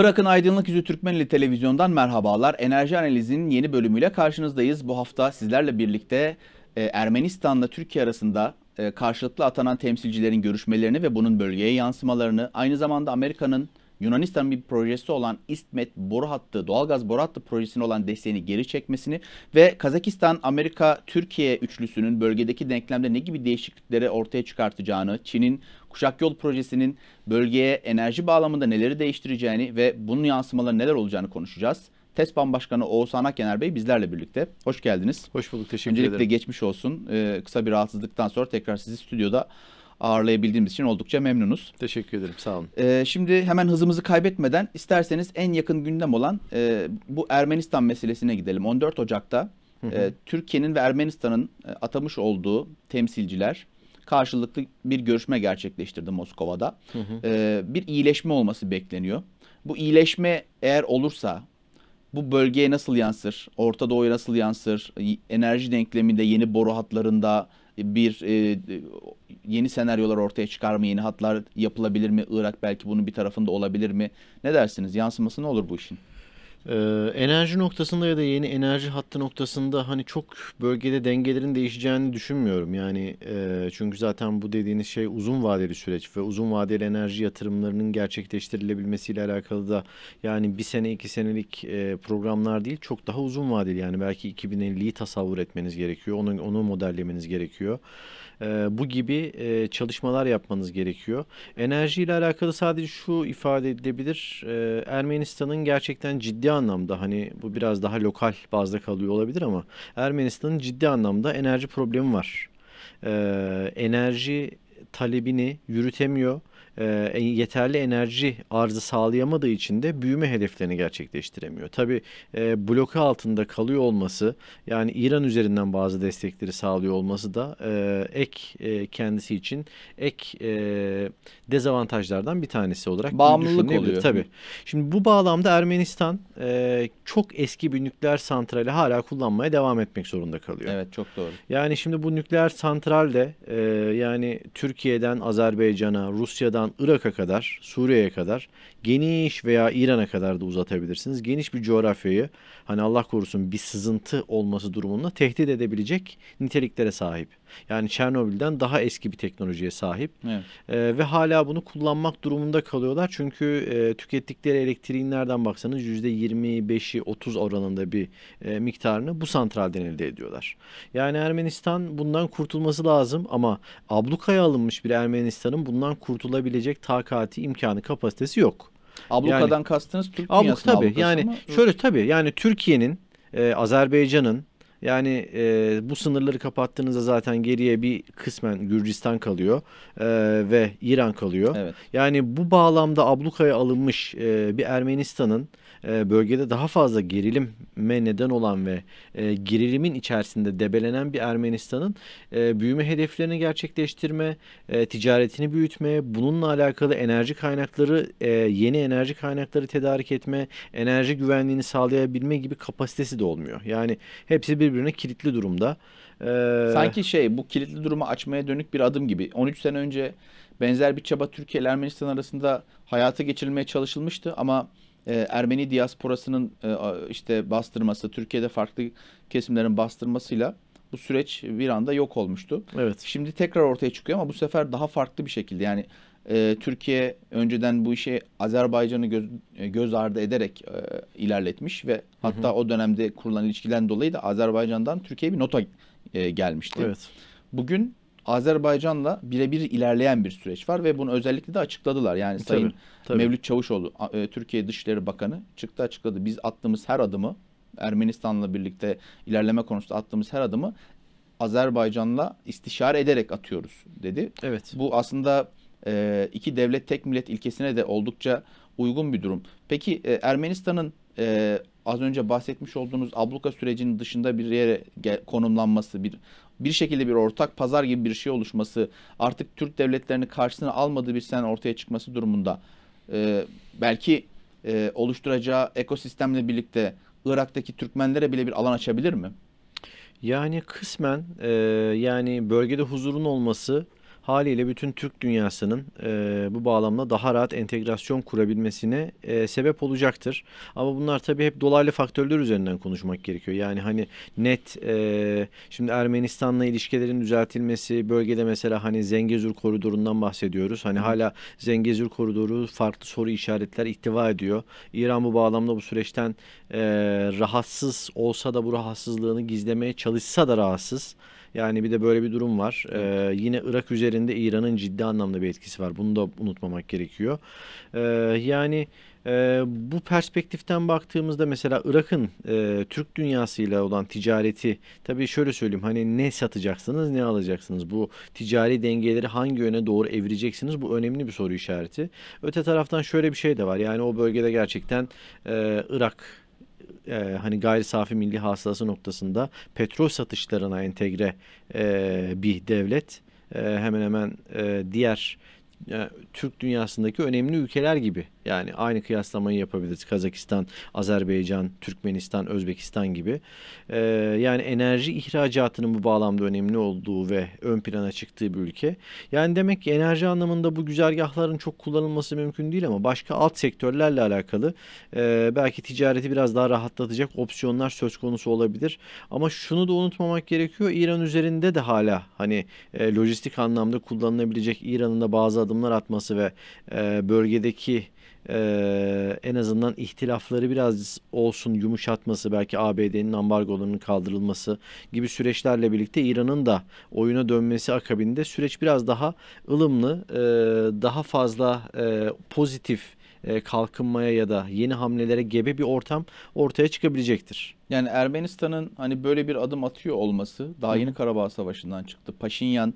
Irak'ın aydınlık yüzü Türkmenli televizyondan merhabalar. Enerji analizinin yeni bölümüyle karşınızdayız. Bu hafta sizlerle birlikte e, Ermenistan'la Türkiye arasında e, karşılıklı atanan temsilcilerin görüşmelerini ve bunun bölgeye yansımalarını, aynı zamanda Amerika'nın Yunanistan bir projesi olan İstmet boru hattı, doğalgaz boru hattı projesine olan desteğini geri çekmesini ve Kazakistan, Amerika, Türkiye üçlüsünün bölgedeki denklemde ne gibi değişiklikleri ortaya çıkartacağını, Çin'in Kuşak Yol Projesi'nin bölgeye enerji bağlamında neleri değiştireceğini ve bunun yansımaları neler olacağını konuşacağız. TESPAN Başkanı Oğuzhan Akener Bey bizlerle birlikte. Hoş geldiniz. Hoş bulduk, teşekkür Öncelikle ederim. Öncelikle geçmiş olsun. Ee, kısa bir rahatsızlıktan sonra tekrar sizi stüdyoda ağırlayabildiğimiz için oldukça memnunuz. Teşekkür ederim sağ olun. Ee, şimdi hemen hızımızı kaybetmeden isterseniz en yakın gündem olan e, bu Ermenistan meselesine gidelim. 14 Ocak'ta e, Türkiye'nin ve Ermenistan'ın e, atamış olduğu temsilciler karşılıklı bir görüşme gerçekleştirdi Moskova'da. Hı hı. E, bir iyileşme olması bekleniyor. Bu iyileşme eğer olursa bu bölgeye nasıl yansır? Orta Doğu'ya nasıl yansır? Enerji denkleminde, yeni boru hatlarında, bir e, yeni senaryolar ortaya çıkar mı? Yeni hatlar yapılabilir mi? Irak belki bunun bir tarafında olabilir mi? Ne dersiniz? Yansıması ne olur bu işin? Ee, enerji noktasında ya da yeni enerji hattı noktasında hani çok bölgede dengelerin değişeceğini düşünmüyorum. Yani e, çünkü zaten bu dediğiniz şey uzun vadeli süreç ve uzun vadeli enerji yatırımlarının gerçekleştirilebilmesiyle alakalı da yani bir sene iki senelik e, programlar değil çok daha uzun vadeli yani belki 2050'yi tasavvur etmeniz gerekiyor. Onu, onu modellemeniz gerekiyor. Ee, bu gibi e, çalışmalar yapmanız gerekiyor. Enerji ile alakalı sadece şu ifade edilebilir. Ee, Ermenistan'ın gerçekten ciddi anlamda hani bu biraz daha lokal bazda kalıyor olabilir ama Ermenistan'ın ciddi anlamda enerji problemi var. Ee, enerji talebini yürütemiyor e, yeterli enerji arzı sağlayamadığı için de büyüme hedeflerini gerçekleştiremiyor. Tabi e, bloke altında kalıyor olması yani İran üzerinden bazı destekleri sağlıyor olması da e, ek e, kendisi için ek e, dezavantajlardan bir tanesi olarak bağımlılık oluyor. Tabi. Şimdi bu bağlamda Ermenistan e, çok eski bir nükleer santrali hala kullanmaya devam etmek zorunda kalıyor. Evet çok doğru. Yani şimdi bu nükleer santral de e, yani Türkiye'den Azerbaycan'a, Rusya'dan Irak'tan Irak'a kadar, Suriye'ye kadar, geniş veya İran'a kadar da uzatabilirsiniz. Geniş bir coğrafyayı hani Allah korusun bir sızıntı olması durumunda tehdit edebilecek niteliklere sahip. Yani Çernobil'den daha eski bir teknolojiye sahip evet. e, ve hala bunu kullanmak durumunda kalıyorlar. Çünkü e, tükettikleri elektriğin nereden baksanız %25'i 30 oranında bir e, miktarını bu santralden elde ediyorlar. Yani Ermenistan bundan kurtulması lazım ama ablukaya alınmış bir Ermenistan'ın bundan kurtulabileceği verebilecek takati, imkanı, kapasitesi yok. Abluka'dan yani, kastınız Türk abluk, tabii, yani mı? Şöyle tabii yani Türkiye'nin, e, Azerbaycan'ın yani e, bu sınırları kapattığınızda zaten geriye bir kısmen Gürcistan kalıyor e, ve İran kalıyor. Evet. Yani bu bağlamda ablukaya alınmış e, bir Ermenistan'ın ee, bölgede daha fazla gerilime neden olan ve e, gerilimin içerisinde debelenen bir Ermenistan'ın e, büyüme hedeflerini gerçekleştirme, e, ticaretini büyütme, bununla alakalı enerji kaynakları, yeni enerji kaynakları tedarik etme, enerji güvenliğini sağlayabilme gibi kapasitesi de olmuyor. Yani hepsi birbirine kilitli durumda. Ee, Sanki şey bu kilitli durumu açmaya dönük bir adım gibi. 13 sene önce benzer bir çaba Türkiye ile Ermenistan arasında hayata geçirilmeye çalışılmıştı ama ee, Ermeni diasporasının e, işte bastırması, Türkiye'de farklı kesimlerin bastırmasıyla bu süreç bir anda yok olmuştu. Evet. Şimdi tekrar ortaya çıkıyor ama bu sefer daha farklı bir şekilde yani e, Türkiye önceden bu işe Azerbaycan'ı göz, e, göz ardı ederek e, ilerletmiş ve hatta hı hı. o dönemde kurulan ilişkiden dolayı da Azerbaycan'dan Türkiye'ye bir nota e, gelmişti. Evet. Bugün Azerbaycan'la birebir ilerleyen bir süreç var ve bunu özellikle de açıkladılar. Yani e, Sayın tabii, tabii. Mevlüt Çavuşoğlu, e, Türkiye Dışişleri Bakanı çıktı açıkladı. Biz attığımız her adımı Ermenistan'la birlikte ilerleme konusunda attığımız her adımı Azerbaycan'la istişare ederek atıyoruz dedi. Evet. Bu aslında e, iki devlet tek millet ilkesine de oldukça uygun bir durum. Peki Ermenistan'ın az önce bahsetmiş olduğunuz abluka sürecinin dışında bir yere konumlanması, bir bir şekilde bir ortak pazar gibi bir şey oluşması, artık Türk devletlerini karşısına almadığı bir sen ortaya çıkması durumunda e, belki e, oluşturacağı ekosistemle birlikte Irak'taki Türkmenlere bile bir alan açabilir mi? Yani kısmen e, yani bölgede huzurun olması haliyle bütün Türk dünyasının e, bu bağlamda daha rahat entegrasyon kurabilmesine e, sebep olacaktır. Ama bunlar tabii hep dolaylı faktörler üzerinden konuşmak gerekiyor. Yani hani net e, şimdi Ermenistan'la ilişkilerin düzeltilmesi, bölgede mesela hani Zengezur koridorundan bahsediyoruz. Hani hala Zengezur koridoru farklı soru işaretler ihtiva ediyor. İran bu bağlamda bu süreçten e, rahatsız olsa da bu rahatsızlığını gizlemeye çalışsa da rahatsız. Yani bir de böyle bir durum var. Ee, evet. Ee, yine Irak üzerinde İran'ın ciddi anlamda bir etkisi var. Bunu da unutmamak gerekiyor. Ee, yani e, bu perspektiften baktığımızda mesela Irak'ın e, Türk dünyasıyla olan ticareti tabii şöyle söyleyeyim hani ne satacaksınız ne alacaksınız bu ticari dengeleri hangi yöne doğru evireceksiniz bu önemli bir soru işareti. Öte taraftan şöyle bir şey de var yani o bölgede gerçekten e, Irak e, hani gayri safi milli hasılası noktasında petrol satışlarına entegre e, bir devlet e, hemen hemen e, diğer e, Türk dünyasındaki önemli ülkeler gibi yani aynı kıyaslamayı yapabiliriz. Kazakistan, Azerbaycan, Türkmenistan, Özbekistan gibi. E, yani enerji ihracatının bu bağlamda önemli olduğu ve ön plana çıktığı bir ülke. Yani demek ki enerji anlamında bu güzergahların çok kullanılması mümkün değil ama başka alt sektörlerle alakalı e, belki ticareti biraz daha rahatlatacak opsiyonlar söz konusu olabilir. Ama şunu da unutmamak gerekiyor. İran üzerinde de hala hani e, lojistik anlamda kullanılabilecek İran'ın da bazı adımlar atması ve e, bölgedeki ee, en azından ihtilafları biraz olsun yumuşatması belki ABD'nin ambargolarının kaldırılması gibi süreçlerle birlikte İran'ın da oyuna dönmesi akabinde süreç biraz daha ılımlı e, daha fazla e, pozitif e, kalkınmaya ya da yeni hamlelere gebe bir ortam ortaya çıkabilecektir. Yani Ermenistan'ın hani böyle bir adım atıyor olması daha yeni Karabağ Savaşı'ndan çıktı. Paşinyan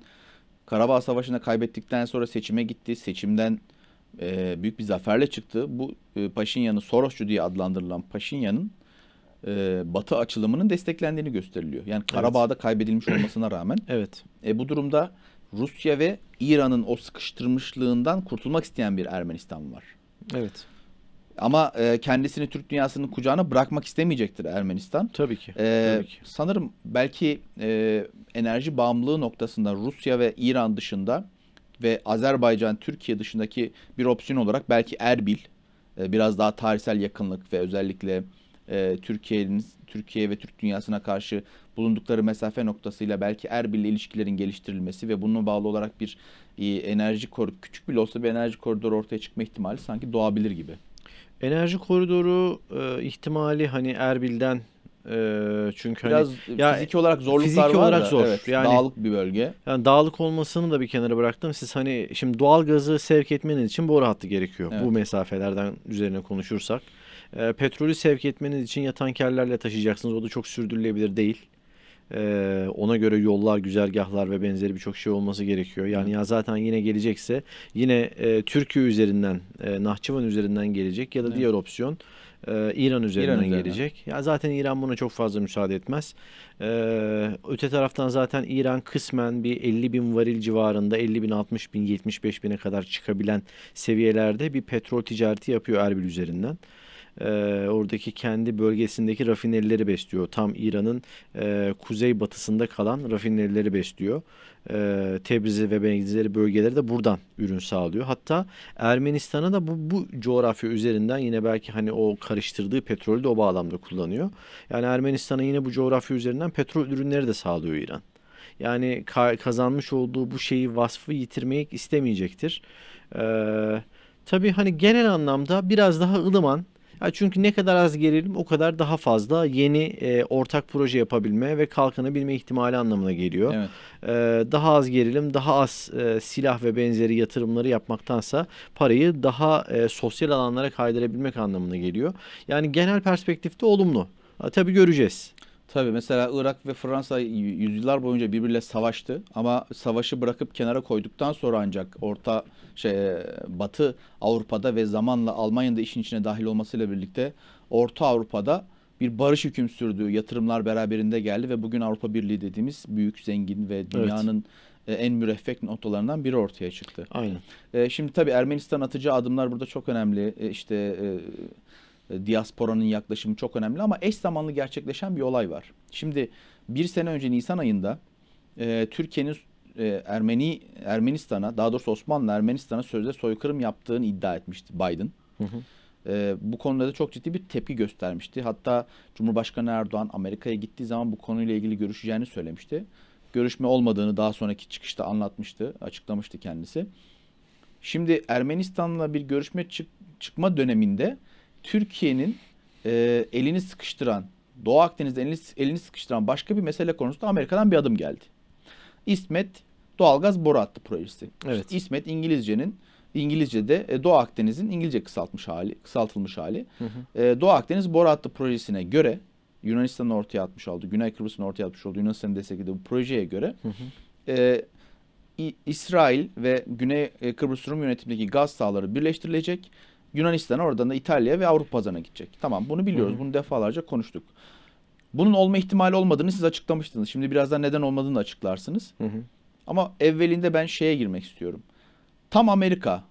Karabağ Savaşı'nda kaybettikten sonra seçime gitti. Seçimden e, büyük bir zaferle çıktı. Bu e, Paşinyan'ın Sorosçu diye adlandırılan Paşinyan'ın e, Batı açılımının desteklendiğini gösteriliyor. Yani Karabağ'da evet. kaybedilmiş olmasına rağmen. evet. E, bu durumda Rusya ve İran'ın o sıkıştırmışlığından kurtulmak isteyen bir Ermenistan var. Evet. Ama e, kendisini Türk dünyasının kucağına bırakmak istemeyecektir Ermenistan. Tabii ki. E, tabii ki. Sanırım belki e, enerji bağımlılığı noktasında Rusya ve İran dışında ve Azerbaycan Türkiye dışındaki bir opsiyon olarak belki Erbil e, biraz daha tarihsel yakınlık ve özellikle e, Türkiye'nin Türkiye ve Türk dünyasına karşı bulundukları mesafe noktasıyla belki Erbil ile ilişkilerin geliştirilmesi ve bununla bağlı olarak bir e, enerji koridoru, küçük bile olsa bir enerji koridoru ortaya çıkma ihtimali sanki doğabilir gibi. Enerji koridoru e, ihtimali hani Erbil'den ee, çünkü hani biraz hani, ya, fiziki olarak zorluklar fiziki var olarak da, zor. Evet, yani, dağlık bir bölge. Yani dağlık olmasını da bir kenara bıraktım. Siz hani şimdi doğal gazı sevk etmeniz için boru hattı gerekiyor. Evet. Bu mesafelerden üzerine konuşursak. E, petrolü sevk etmeniz için yatankerlerle taşıyacaksınız. O da çok sürdürülebilir değil. Ee, ona göre yollar, güzergahlar ve benzeri birçok şey olması gerekiyor. Yani ya zaten yine gelecekse yine e, Türkiye üzerinden, e, Nahçıvan üzerinden gelecek ya da evet. diğer opsiyon e, İran üzerinden İran üzerinden. gelecek. Ya zaten İran buna çok fazla müsaade etmez. E, öte taraftan zaten İran kısmen bir 50 bin varil civarında 50 bin 60 bin 75 bine kadar çıkabilen seviyelerde bir petrol ticareti yapıyor Erbil üzerinden e, oradaki kendi bölgesindeki rafinerileri besliyor. Tam İran'ın e, kuzey batısında kalan rafinerileri besliyor. E, Tebriz'i ve benzeri bölgeleri de buradan ürün sağlıyor. Hatta Ermenistan'a da bu, bu coğrafya üzerinden yine belki hani o karıştırdığı petrolü de o bağlamda kullanıyor. Yani Ermenistan'a yine bu coğrafya üzerinden petrol ürünleri de sağlıyor İran. Yani kazanmış olduğu bu şeyi vasfı yitirmeyi istemeyecektir. Ee, tabii hani genel anlamda biraz daha ılıman çünkü ne kadar az gerilim o kadar daha fazla yeni e, ortak proje yapabilme ve kalkınabilme ihtimali anlamına geliyor. Evet. E, daha az gerilim, daha az e, silah ve benzeri yatırımları yapmaktansa parayı daha e, sosyal alanlara kaydırabilmek anlamına geliyor. Yani genel perspektifte olumlu. Tabii göreceğiz. Tabii mesela Irak ve Fransa yüzyıllar boyunca birbirle savaştı ama savaşı bırakıp kenara koyduktan sonra ancak orta şey e, Batı Avrupa'da ve zamanla Almanya'nın da işin içine dahil olmasıyla birlikte Orta Avrupa'da bir barış hüküm sürdü. Yatırımlar beraberinde geldi ve bugün Avrupa Birliği dediğimiz büyük, zengin ve dünyanın evet. en müreffeh noktalarından biri ortaya çıktı. Aynen. E, şimdi tabii Ermenistan atacağı adımlar burada çok önemli. E, işte e, diasporanın yaklaşımı çok önemli ama eş zamanlı gerçekleşen bir olay var. Şimdi bir sene önce Nisan ayında e, Türkiye'nin e, Ermeni Ermenistan'a daha doğrusu Osmanlı Ermenistan'a sözde soykırım yaptığını iddia etmişti Biden. Hı hı. E, bu konuda da çok ciddi bir tepki göstermişti. Hatta Cumhurbaşkanı Erdoğan Amerika'ya gittiği zaman bu konuyla ilgili görüşeceğini söylemişti. Görüşme olmadığını daha sonraki çıkışta anlatmıştı, açıklamıştı kendisi. Şimdi Ermenistan'la bir görüşme çık çıkma döneminde Türkiye'nin e, elini sıkıştıran, Doğu Akdeniz'de elini, elini sıkıştıran başka bir mesele konusunda Amerika'dan bir adım geldi. İsmet doğalgaz boru hattı projesi. Evet. İşte İsmet İngilizce'nin İngilizce'de e, Doğu Akdeniz'in İngilizce kısaltmış hali, kısaltılmış hali. Hı hı. E, Doğu Akdeniz boru hattı projesine göre Yunanistan'ın ortaya atmış olduğu, Güney Kıbrıs'ın ortaya atmış olduğu Yunanistan'ın desteklediği bu projeye göre hı hı. E, İsrail ve Güney e, Kıbrıs Rum yönetimindeki gaz sahaları birleştirilecek Yunanistan'a oradan da İtalya ve Avrupa pazarına gidecek. Tamam bunu biliyoruz. Hı-hı. Bunu defalarca konuştuk. Bunun olma ihtimali olmadığını siz açıklamıştınız. Şimdi birazdan neden olmadığını açıklarsınız. Hı-hı. Ama evvelinde ben şeye girmek istiyorum. Tam Amerika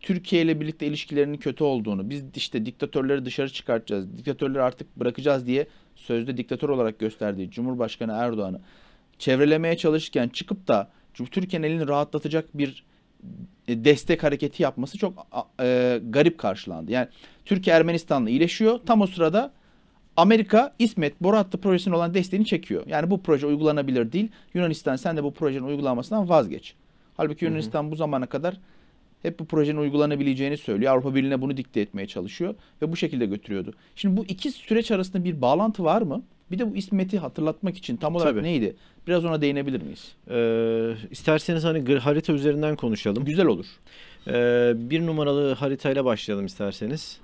Türkiye ile birlikte ilişkilerinin kötü olduğunu, biz işte diktatörleri dışarı çıkartacağız, diktatörleri artık bırakacağız diye sözde diktatör olarak gösterdiği Cumhurbaşkanı Erdoğan'ı çevrelemeye çalışırken çıkıp da Türkiye'nin elini rahatlatacak bir e, destek hareketi yapması çok e, garip karşılandı. Yani Türkiye Ermenistan'la iyileşiyor. Tam o sırada Amerika İsmet Boratlı hattı projesine olan desteğini çekiyor. Yani bu proje uygulanabilir değil. Yunanistan sen de bu projenin uygulanmasından vazgeç. Halbuki Yunanistan hı hı. bu zamana kadar hep bu projenin uygulanabileceğini söylüyor. Avrupa Birliği'ne bunu dikte etmeye çalışıyor ve bu şekilde götürüyordu. Şimdi bu iki süreç arasında bir bağlantı var mı? Bir de bu İsmet'i hatırlatmak için tam olarak Tabii. neydi? Biraz ona değinebilir miyiz? Ee, isterseniz hani harita üzerinden konuşalım. Güzel olur. Ee, bir numaralı haritayla başlayalım isterseniz.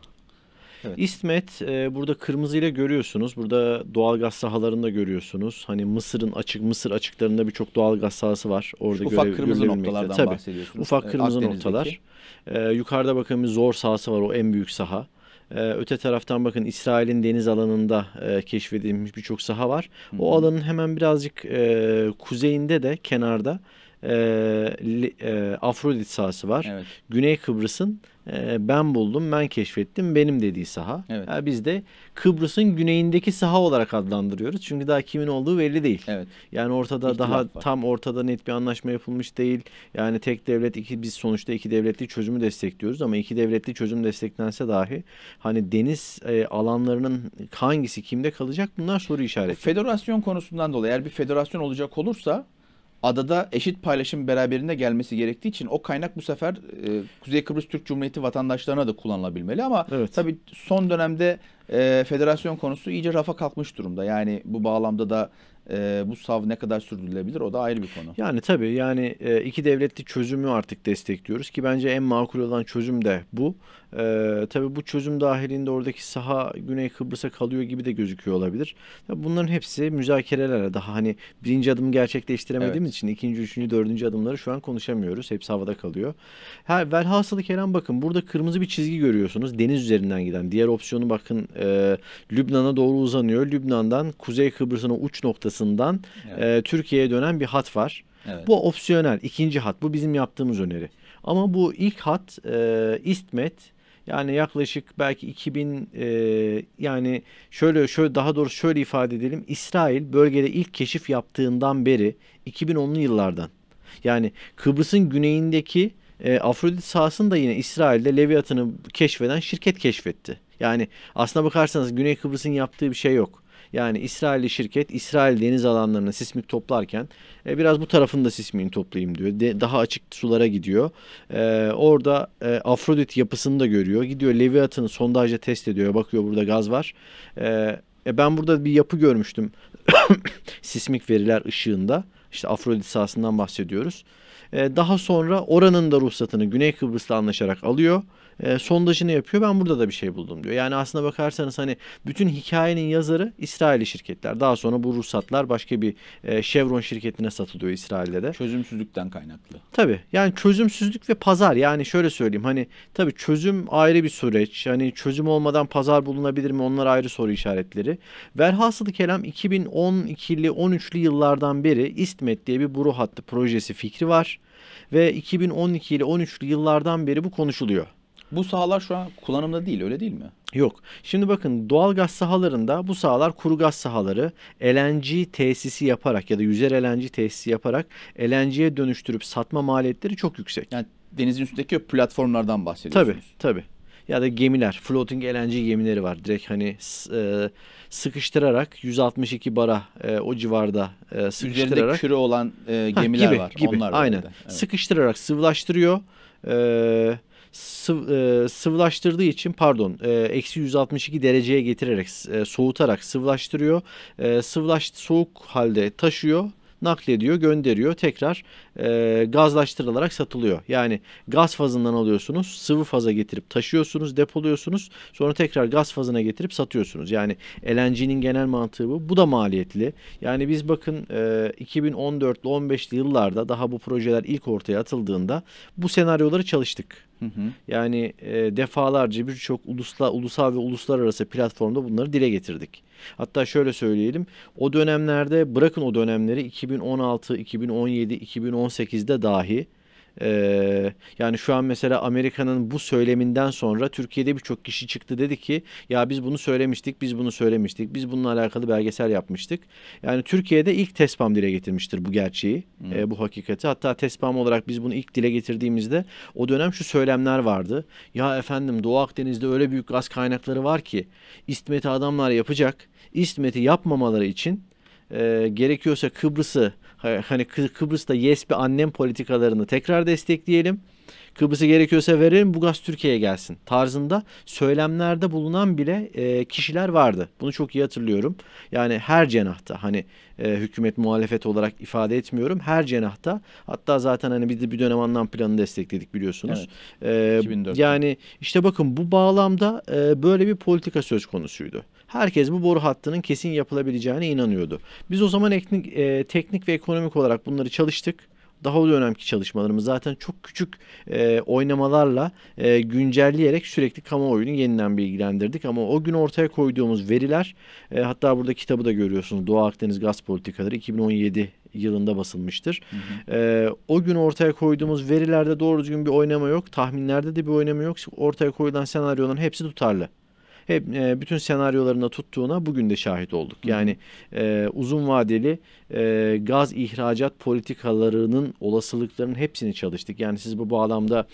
Evet. İsmet e, burada kırmızıyla görüyorsunuz. Burada doğalgaz sahalarını da görüyorsunuz. Hani Mısır'ın açık Mısır açıklarında birçok doğalgaz sahası var. Orada Şu görev, ufak kırmızı noktalardan Tabii. bahsediyorsunuz. Ufak ee, kırmızı noktalar. E, yukarıda bakın bir zor sahası var o en büyük saha. Ee, öte taraftan bakın İsrail'in deniz alanında e, keşfedilmiş birçok saha var. O Hı -hı. alanın hemen birazcık e, kuzeyinde de kenarda e, e, Afrodit sahası var. Evet. Güney Kıbrıs'ın ee, ben buldum, ben keşfettim, benim dediği saha. Evet. Yani biz de Kıbrıs'ın güneyindeki saha olarak adlandırıyoruz. Çünkü daha kimin olduğu belli değil. Evet. Yani ortada İhtilaf daha var. tam ortada net bir anlaşma yapılmış değil. Yani tek devlet iki biz sonuçta iki devletli çözümü destekliyoruz ama iki devletli çözüm desteklense dahi hani deniz e, alanlarının hangisi kimde kalacak bunlar soru işareti. Federasyon konusundan dolayı eğer bir federasyon olacak olursa adada eşit paylaşım beraberinde gelmesi gerektiği için o kaynak bu sefer e, Kuzey Kıbrıs Türk Cumhuriyeti vatandaşlarına da kullanılabilmeli ama evet. tabii son dönemde e, federasyon konusu iyice rafa kalkmış durumda. Yani bu bağlamda da e, bu sav ne kadar sürdürülebilir o da ayrı bir konu. Yani tabii yani e, iki devletli çözümü artık destekliyoruz ki bence en makul olan çözüm de bu. Ee, tabii bu çözüm dahilinde oradaki saha Güney Kıbrıs'a kalıyor gibi de gözüküyor olabilir. bunların hepsi müzakerelere daha hani birinci adım gerçekleştiremediğimiz evet. için ikinci, üçüncü, dördüncü adımları şu an konuşamıyoruz. Hepsi havada kalıyor. Ha, velhasılı Kerem bakın burada kırmızı bir çizgi görüyorsunuz. Deniz üzerinden giden. Diğer opsiyonu bakın e, Lübnan'a doğru uzanıyor. Lübnan'dan Kuzey Kıbrıs'ın uç noktasından evet. e, Türkiye'ye dönen bir hat var. Evet. Bu opsiyonel ikinci hat. Bu bizim yaptığımız öneri. Ama bu ilk hat e, İstmet, yani yaklaşık belki 2000 e, yani şöyle şöyle daha doğrusu şöyle ifade edelim. İsrail bölgede ilk keşif yaptığından beri 2010'lu yıllardan yani Kıbrıs'ın güneyindeki e, Afrodit sahasını da yine İsrail'de Leviathan'ı keşfeden şirket keşfetti. Yani aslına bakarsanız Güney Kıbrıs'ın yaptığı bir şey yok. Yani İsrailli şirket İsrail deniz alanlarına sismik toplarken e, biraz bu tarafında sismiğini toplayayım diyor. De, daha açık sulara gidiyor. E, orada e, Afrodit yapısını da görüyor. Gidiyor Leviathan'ı sondajla test ediyor. Bakıyor burada gaz var. E, e ben burada bir yapı görmüştüm. sismik veriler ışığında. İşte Afrodit sahasından bahsediyoruz. E, daha sonra oranın da ruhsatını Güney Kıbrıs'ta anlaşarak alıyor e, sondajını yapıyor. Ben burada da bir şey buldum diyor. Yani aslında bakarsanız hani bütün hikayenin yazarı İsraili şirketler. Daha sonra bu ruhsatlar başka bir e, Chevron şirketine satılıyor İsrail'de de. Çözümsüzlükten kaynaklı. Tabii. Yani çözümsüzlük ve pazar. Yani şöyle söyleyeyim hani tabii çözüm ayrı bir süreç. Hani çözüm olmadan pazar bulunabilir mi? Onlar ayrı soru işaretleri. Velhasılı kelam 2012'li 13'lü yıllardan beri İstmet diye bir buru hattı projesi fikri var ve 2012 ile 13'lü yıllardan beri bu konuşuluyor. Bu sahalar şu an kullanımda değil öyle değil mi? Yok. Şimdi bakın doğal gaz sahalarında bu sahalar kuru gaz sahaları LNG tesisi yaparak ya da yüzer LNG tesisi yaparak LNG'ye dönüştürüp satma maliyetleri çok yüksek. Yani denizin üstündeki platformlardan bahsediyorsunuz. Tabii tabii ya da gemiler floating LNG gemileri var. Direkt hani e, sıkıştırarak 162 bara e, o civarda e, sıkıştırarak. Üzerinde küre olan e, gemiler ha, gibi, var. Gibi, Onlar aynen. Evet. Sıkıştırarak sıvılaştırıyor. E, sıv, e, sıvılaştırdığı için pardon e, eksi 162 dereceye getirerek e, soğutarak sıvılaştırıyor. E, sıvılaş, soğuk halde taşıyor naklediyor, gönderiyor, tekrar e, gazlaştırılarak satılıyor. Yani gaz fazından alıyorsunuz, sıvı faza getirip taşıyorsunuz, depoluyorsunuz, sonra tekrar gaz fazına getirip satıyorsunuz. Yani LNG'nin genel mantığı bu. Bu da maliyetli. Yani biz bakın e, 2014'lü 15'li yıllarda daha bu projeler ilk ortaya atıldığında bu senaryoları çalıştık. Hı hı. Yani e, defalarca birçok ulusla, ulusal ve uluslararası platformda bunları dile getirdik. Hatta şöyle söyleyelim. O dönemlerde bırakın o dönemleri 2016, 2017, 2018'de dahi ee, yani şu an mesela Amerika'nın bu söyleminden sonra Türkiye'de birçok kişi çıktı dedi ki ya biz bunu söylemiştik, biz bunu söylemiştik, biz bununla alakalı belgesel yapmıştık. Yani Türkiye'de ilk TESPAM dile getirmiştir bu gerçeği, hmm. e, bu hakikati. Hatta TESPAM olarak biz bunu ilk dile getirdiğimizde o dönem şu söylemler vardı. Ya efendim Doğu Akdeniz'de öyle büyük gaz kaynakları var ki İstmet'i adamlar yapacak. İstmet'i yapmamaları için e, gerekiyorsa Kıbrıs'ı hani Kı Kıbrıs'ta yes bir annem politikalarını tekrar destekleyelim. Kıbrıs'ı gerekiyorsa verelim bu gaz Türkiye'ye gelsin tarzında söylemlerde bulunan bile e, kişiler vardı. Bunu çok iyi hatırlıyorum. Yani her cenahta hani e, hükümet muhalefet olarak ifade etmiyorum. Her cenahta hatta zaten hani biz de bir dönem anlam planını destekledik biliyorsunuz. Evet, e, yani işte bakın bu bağlamda e, böyle bir politika söz konusuydu herkes bu boru hattının kesin yapılabileceğine inanıyordu. Biz o zaman teknik, e, teknik ve ekonomik olarak bunları çalıştık daha önemli çalışmalarımız zaten çok küçük e, oynamalarla e, güncelleyerek sürekli kamuoyunu yeniden bilgilendirdik. Ama o gün ortaya koyduğumuz veriler e, hatta burada kitabı da görüyorsunuz Doğu Akdeniz Gaz Politikaları 2017 yılında basılmıştır. Hı hı. E, o gün ortaya koyduğumuz verilerde doğru düzgün bir oynama yok. Tahminlerde de bir oynama yok. Ortaya koyulan senaryoların hepsi tutarlı hep e, bütün senaryolarına tuttuğuna bugün de şahit olduk. Yani e, uzun vadeli e, gaz ihracat politikalarının olasılıklarının hepsini çalıştık. Yani siz bu bağlamda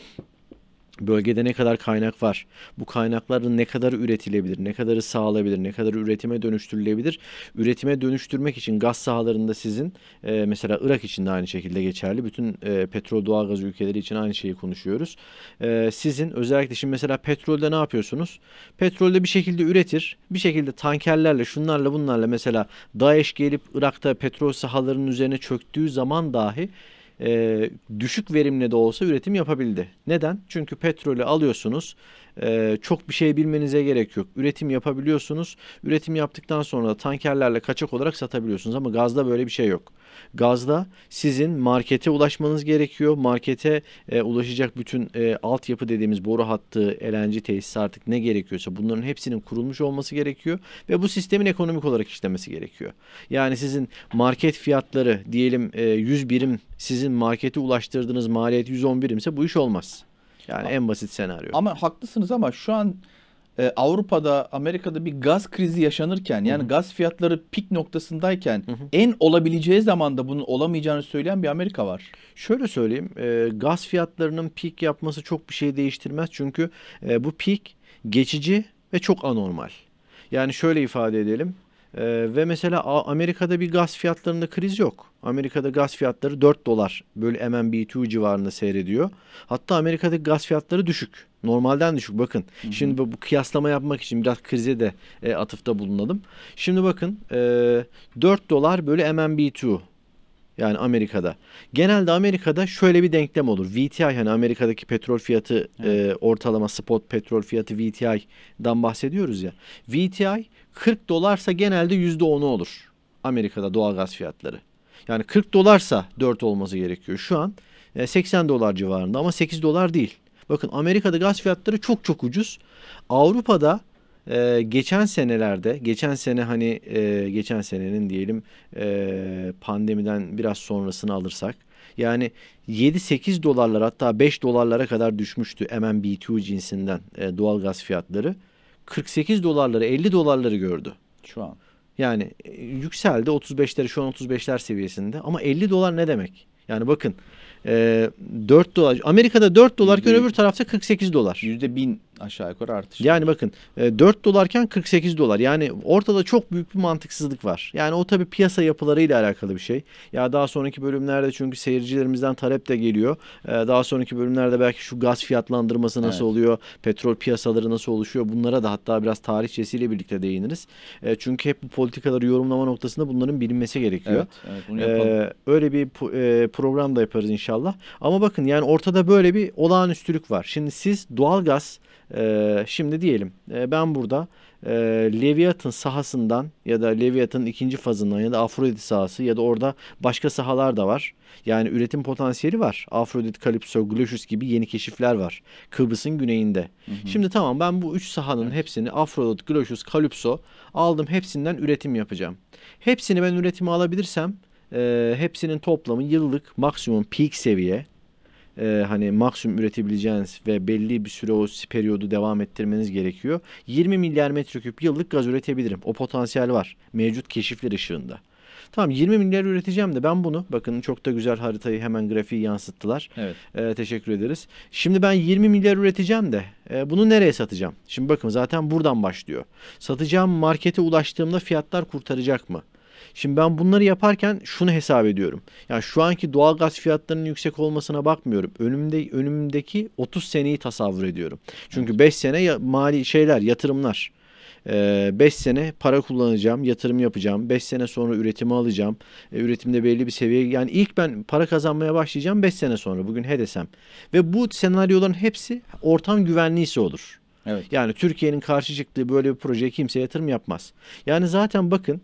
bölgede ne kadar kaynak var, bu kaynakların ne kadar üretilebilir, ne kadarı sağlayabilir, ne kadarı üretime dönüştürülebilir. Üretime dönüştürmek için gaz sahalarında sizin e, mesela Irak için de aynı şekilde geçerli. Bütün e, petrol doğalgaz ülkeleri için aynı şeyi konuşuyoruz. E, sizin özellikle şimdi mesela petrolde ne yapıyorsunuz? Petrolde bir şekilde üretir, bir şekilde tankerlerle şunlarla bunlarla mesela DAEŞ gelip Irak'ta petrol sahalarının üzerine çöktüğü zaman dahi e, düşük verimli de olsa üretim yapabildi. Neden? Çünkü petrolü alıyorsunuz e, çok bir şey bilmenize gerek yok. Üretim yapabiliyorsunuz. Üretim yaptıktan sonra da tankerlerle kaçak olarak satabiliyorsunuz ama gazda böyle bir şey yok. Gazda sizin markete ulaşmanız gerekiyor. Markete e, ulaşacak bütün e, altyapı dediğimiz boru hattı, elenci tesisi artık ne gerekiyorsa bunların hepsinin kurulmuş olması gerekiyor ve bu sistemin ekonomik olarak işlemesi gerekiyor. Yani sizin market fiyatları diyelim e, 100 birim sizin markete ulaştırdığınız maliyet 110 birimse bu iş olmaz. Yani en basit senaryo. Ama haklısınız ama şu an e, Avrupa'da, Amerika'da bir gaz krizi yaşanırken yani Hı-hı. gaz fiyatları pik noktasındayken Hı-hı. en olabileceği zamanda bunun olamayacağını söyleyen bir Amerika var. Şöyle söyleyeyim, e, gaz fiyatlarının pik yapması çok bir şey değiştirmez çünkü e, bu pik geçici ve çok anormal. Yani şöyle ifade edelim. Ee, ve mesela Amerika'da bir gaz fiyatlarında kriz yok. Amerika'da gaz fiyatları 4 dolar bölü MMBTU civarında seyrediyor. Hatta Amerika'daki gaz fiyatları düşük. Normalden düşük bakın. Hı hı. Şimdi bu, bu kıyaslama yapmak için biraz krize de e, atıfta bulunalım. Şimdi bakın e, 4 dolar bölü MMBTU yani Amerika'da. Genelde Amerika'da şöyle bir denklem olur. VTI yani Amerika'daki petrol fiyatı e, evet. e, ortalama spot petrol fiyatı VTI'dan bahsediyoruz ya. VTI 40 dolarsa genelde %10'u olur. Amerika'da doğalgaz fiyatları. Yani 40 dolarsa 4 olması gerekiyor. Şu an 80 e, dolar civarında ama 8 dolar değil. Bakın Amerika'da gaz fiyatları çok çok ucuz. Avrupa'da e, geçen senelerde, geçen sene hani e, geçen senenin diyelim e, pandemiden biraz sonrasını alırsak yani 7-8 dolarlar hatta 5 dolarlara kadar düşmüştü MMBTU cinsinden e, doğal gaz fiyatları. 48 dolarları 50 dolarları gördü. Şu an. Yani e, yükseldi 35'lere şu an 35'ler seviyesinde ama 50 dolar ne demek? Yani bakın e, 4 dolar Amerika'da 4 dolarken öbür tarafta 48 dolar. Yüzde bin aşağı yukarı artış. Yani bakın 4 e, dolarken 48 dolar. Yani ortada çok büyük bir mantıksızlık var. Yani o tabii piyasa yapılarıyla alakalı bir şey. Ya daha sonraki bölümlerde çünkü seyircilerimizden talep de geliyor. E, daha sonraki bölümlerde belki şu gaz fiyatlandırması nasıl evet. oluyor? Petrol piyasaları nasıl oluşuyor? Bunlara da hatta biraz tarihçesiyle birlikte değiniriz. E, çünkü hep bu politikaları yorumlama noktasında bunların bilinmesi gerekiyor. Evet, evet bunu yapalım. öyle bir program da yaparız inşallah. Ama bakın yani ortada böyle bir olağanüstülük var. Şimdi siz doğalgaz ee, şimdi diyelim e, ben burada e, sahasından ya da Leviathan'ın ikinci fazından ya da Afrodit sahası ya da orada başka sahalar da var. Yani üretim potansiyeli var. Afrodit, Kalipso, Glochus gibi yeni keşifler var. Kıbrıs'ın güneyinde. Hı hı. Şimdi tamam ben bu üç sahanın evet. hepsini Afrodit, Glochus, Kalipso aldım hepsinden üretim yapacağım. Hepsini ben üretimi alabilirsem e, hepsinin toplamı yıllık maksimum peak seviye e, hani maksimum üretebileceğiniz ve belli bir süre o periyodu devam ettirmeniz gerekiyor. 20 milyar metreküp yıllık gaz üretebilirim. O potansiyel var mevcut keşifler ışığında. Tamam 20 milyar üreteceğim de ben bunu bakın çok da güzel haritayı hemen grafiği yansıttılar. Evet. Ee, teşekkür ederiz. Şimdi ben 20 milyar üreteceğim de e, bunu nereye satacağım? Şimdi bakın zaten buradan başlıyor. Satacağım markete ulaştığımda fiyatlar kurtaracak mı? Şimdi ben bunları yaparken şunu hesap ediyorum. Yani şu anki doğal gaz fiyatlarının yüksek olmasına bakmıyorum. Önümde önümdeki 30 seneyi tasavvur ediyorum. Çünkü 5 sene ya, mali şeyler, yatırımlar. 5 ee, sene para kullanacağım, yatırım yapacağım. 5 sene sonra üretimi alacağım. E, üretimde belli bir seviye. Yani ilk ben para kazanmaya başlayacağım 5 sene sonra bugün hedesem. Ve bu senaryoların hepsi ortam güvenliyse olur. Evet. Yani Türkiye'nin karşı çıktığı böyle bir projeye kimse yatırım yapmaz. Yani zaten bakın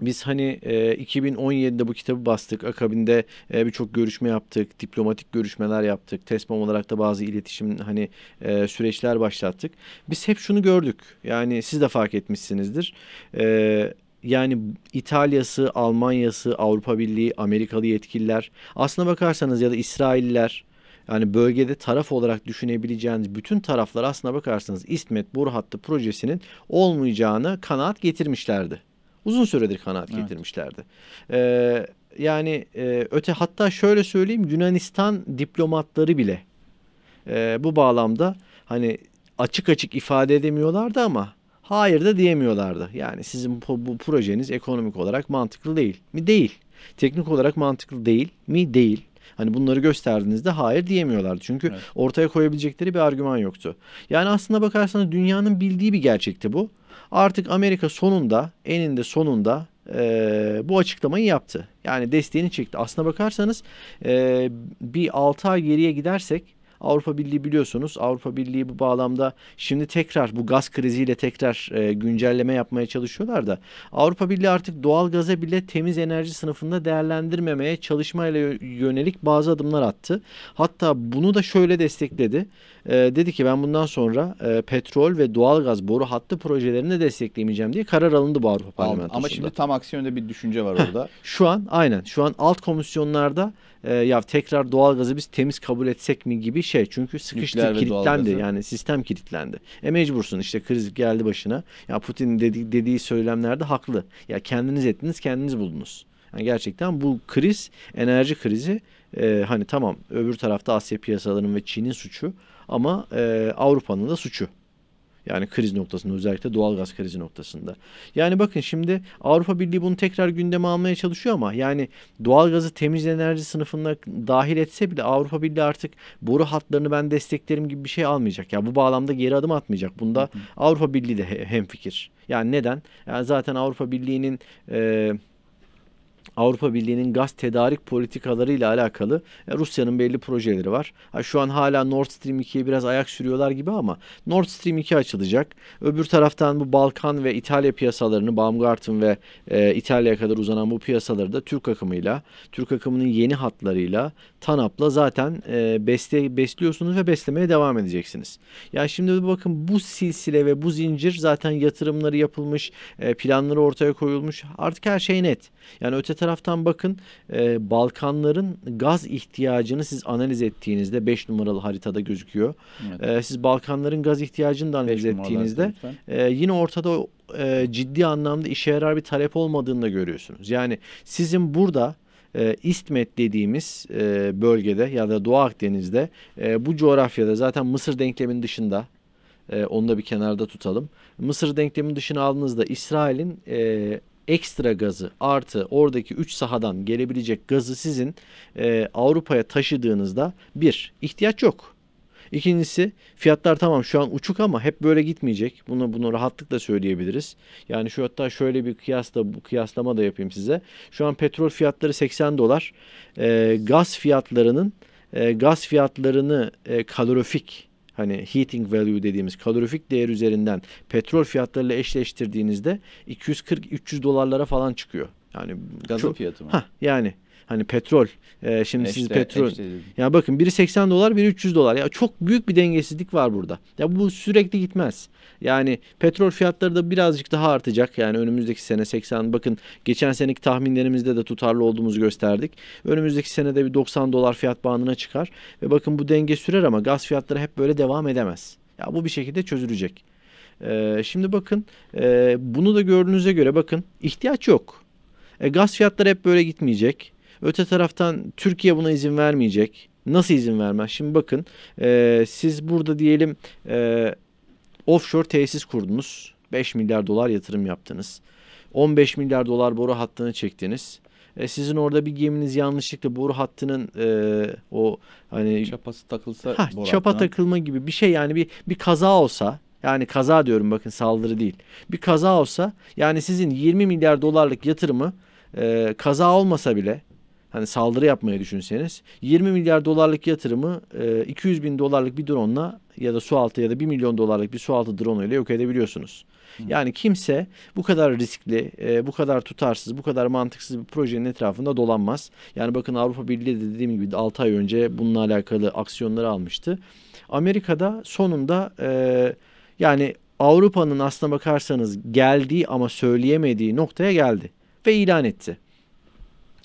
biz hani e, 2017'de bu kitabı bastık. Akabinde e, birçok görüşme yaptık. Diplomatik görüşmeler yaptık. TESMAM olarak da bazı iletişim hani e, süreçler başlattık. Biz hep şunu gördük. Yani siz de fark etmişsinizdir. E, yani İtalya'sı, Almanya'sı, Avrupa Birliği, Amerikalı yetkililer aslına bakarsanız ya da İsrailler yani bölgede taraf olarak düşünebileceğiniz bütün taraflar aslına bakarsanız İsmet Boru Hattı projesinin olmayacağını kanaat getirmişlerdi uzun süredir kanaat evet. getirmişlerdi. Ee, yani e, öte hatta şöyle söyleyeyim Yunanistan diplomatları bile e, bu bağlamda hani açık açık ifade edemiyorlardı ama hayır da diyemiyorlardı. Yani sizin bu, bu projeniz ekonomik olarak mantıklı değil mi? Değil. Teknik olarak mantıklı değil mi? Değil. Hani bunları gösterdiğinizde hayır diyemiyorlardı. Çünkü evet. ortaya koyabilecekleri bir argüman yoktu. Yani aslında bakarsanız dünyanın bildiği bir gerçekti bu. Artık Amerika sonunda eninde sonunda e, bu açıklamayı yaptı. Yani desteğini çekti. Aslına bakarsanız e, bir 6 ay geriye gidersek Avrupa Birliği biliyorsunuz Avrupa Birliği bu bağlamda şimdi tekrar bu gaz kriziyle tekrar e, güncelleme yapmaya çalışıyorlar da Avrupa Birliği artık doğal gaza bile temiz enerji sınıfında değerlendirmemeye çalışmayla yönelik bazı adımlar attı. Hatta bunu da şöyle destekledi. E, dedi ki ben bundan sonra e, petrol ve doğal gaz boru hattı projelerini desteklemeyeceğim diye karar alındı bu Avrupa Parlamentosunda. Ama şimdi tam aksi yönde bir düşünce var orada. Şu an aynen şu an alt komisyonlarda e, ya tekrar doğalgazı biz temiz kabul etsek mi gibi şey. Çünkü sıkıştı, kilitlendi. Yani sistem kilitlendi. E mecbursun işte kriz geldi başına. Ya Putin dedi, dediği söylemlerde haklı. Ya kendiniz ettiniz, kendiniz buldunuz. Yani gerçekten bu kriz, enerji krizi e, hani tamam öbür tarafta Asya piyasalarının ve Çin'in suçu ama e, Avrupa'nın da suçu. Yani kriz noktasında özellikle doğal gaz krizi noktasında. Yani bakın şimdi Avrupa Birliği bunu tekrar gündeme almaya çalışıyor ama yani doğal gazı temiz enerji sınıfına dahil etse bile Avrupa Birliği artık boru hatlarını ben desteklerim gibi bir şey almayacak. Ya yani bu bağlamda geri adım atmayacak. Bunda Avrupa Birliği de hemfikir. Yani neden? Yani zaten Avrupa Birliği'nin... E, Avrupa Birliği'nin gaz tedarik politikaları ile alakalı e, Rusya'nın belli projeleri var. Şu an hala Nord Stream 2'ye biraz ayak sürüyorlar gibi ama Nord Stream 2 açılacak. Öbür taraftan bu Balkan ve İtalya piyasalarını Baumgarten ve e, İtalya'ya kadar uzanan bu piyasaları da Türk akımıyla, Türk akımının yeni hatlarıyla TANAP'la zaten e, besle, besliyorsunuz ve beslemeye devam edeceksiniz. Ya şimdi bakın bu silsile ve bu zincir zaten yatırımları yapılmış, e, planları ortaya koyulmuş. Artık her şey net. Yani öte taraftan bakın e, Balkanların gaz ihtiyacını siz analiz ettiğinizde 5 numaralı haritada gözüküyor. Evet. E, siz Balkanların gaz ihtiyacını da analiz ettiğinizde e, yine ortada e, ciddi anlamda işe yarar bir talep olmadığını da görüyorsunuz. Yani sizin burada e, İstmet dediğimiz e, bölgede ya da Doğu Akdeniz'de e, bu coğrafyada zaten Mısır denkleminin dışında e, onu da bir kenarda tutalım. Mısır denkleminin dışına aldığınızda İsrail'in e, ekstra gazı artı oradaki 3 sahadan gelebilecek gazı sizin e, Avrupa'ya taşıdığınızda bir ihtiyaç yok. İkincisi fiyatlar tamam şu an uçuk ama hep böyle gitmeyecek. Bunu bunu rahatlıkla söyleyebiliriz. Yani şu hatta şöyle bir kıyasla bu kıyaslama da yapayım size. Şu an petrol fiyatları 80 dolar. E, gaz fiyatlarının e, gaz fiyatlarını e, kalorifik hani heating value dediğimiz kalorifik değer üzerinden petrol fiyatlarıyla eşleştirdiğinizde 240-300 dolarlara falan çıkıyor. Yani gazın fiyatı mı? Heh, yani Hani petrol. E, şimdi işte, siz petrol. Ya bakın biri 80 dolar biri 300 dolar. Ya çok büyük bir dengesizlik var burada. Ya bu sürekli gitmez. Yani petrol fiyatları da birazcık daha artacak. Yani önümüzdeki sene 80 bakın geçen seneki tahminlerimizde de tutarlı olduğumuzu gösterdik. Önümüzdeki senede bir 90 dolar fiyat bandına çıkar ve bakın bu denge sürer ama gaz fiyatları hep böyle devam edemez. Ya bu bir şekilde çözülecek. Ee, şimdi bakın e, bunu da gördüğünüze göre bakın ihtiyaç yok. E, gaz fiyatları hep böyle gitmeyecek. Öte taraftan Türkiye buna izin vermeyecek. Nasıl izin vermez? Şimdi bakın e, siz burada diyelim e, offshore tesis kurdunuz. 5 milyar dolar yatırım yaptınız. 15 milyar dolar boru hattını çektiniz. E, sizin orada bir geminiz yanlışlıkla boru hattının e, o hani çapası takılsa ha, boru çapa hattına. takılma gibi bir şey yani bir bir kaza olsa yani kaza diyorum bakın saldırı değil. Bir kaza olsa yani sizin 20 milyar dolarlık yatırımı e, kaza olmasa bile hani saldırı yapmayı düşünseniz 20 milyar dolarlık yatırımı 200 e, bin dolarlık bir drone'la ya da su altı ya da 1 milyon dolarlık bir su altı drone ile yok edebiliyorsunuz. Hı. Yani kimse bu kadar riskli, e, bu kadar tutarsız, bu kadar mantıksız bir projenin etrafında dolanmaz. Yani bakın Avrupa Birliği de dediğim gibi 6 ay önce bununla alakalı aksiyonları almıştı. Amerika'da sonunda e, yani Avrupa'nın aslına bakarsanız geldiği ama söyleyemediği noktaya geldi ve ilan etti.